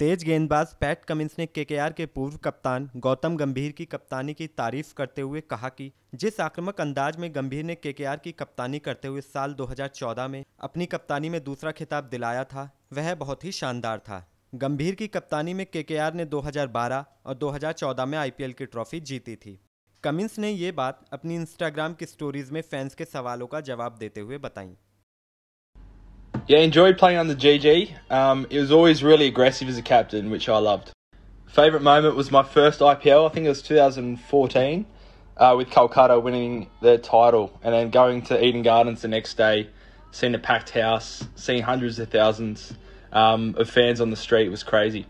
तेज गेंदबाज PAT Cummins ने KKR के पूर्व कप्तान गौतम गंभीर की कप्तानी की तारीफ करते हुए कहा कि जिस आक्रामक अंदाज में गंभीर ने केकेआर की कप्तानी करते हुए साल 2014 में अपनी कप्तानी में दूसरा खिताब दिलाया था वह बहुत ही शानदार था गंभीर की कप्तानी में केकेआर ने 2012 और 2014 में आईपीएल की ट्रॉफी जीती थी कमिंस ने ये बात अपनी इंस्टाग्राम की स्टोरीज में फैंस के सवालों का जवाब देते हुए बताई Yeah, enjoyed playing on the GG. Um, it was always really aggressive as a captain, which I loved. Favourite moment was my first IPL, I think it was 2014, uh, with Kolkata winning their title and then going to Eden Gardens the next day, seeing a packed house, seeing hundreds of thousands um, of fans on the street was crazy.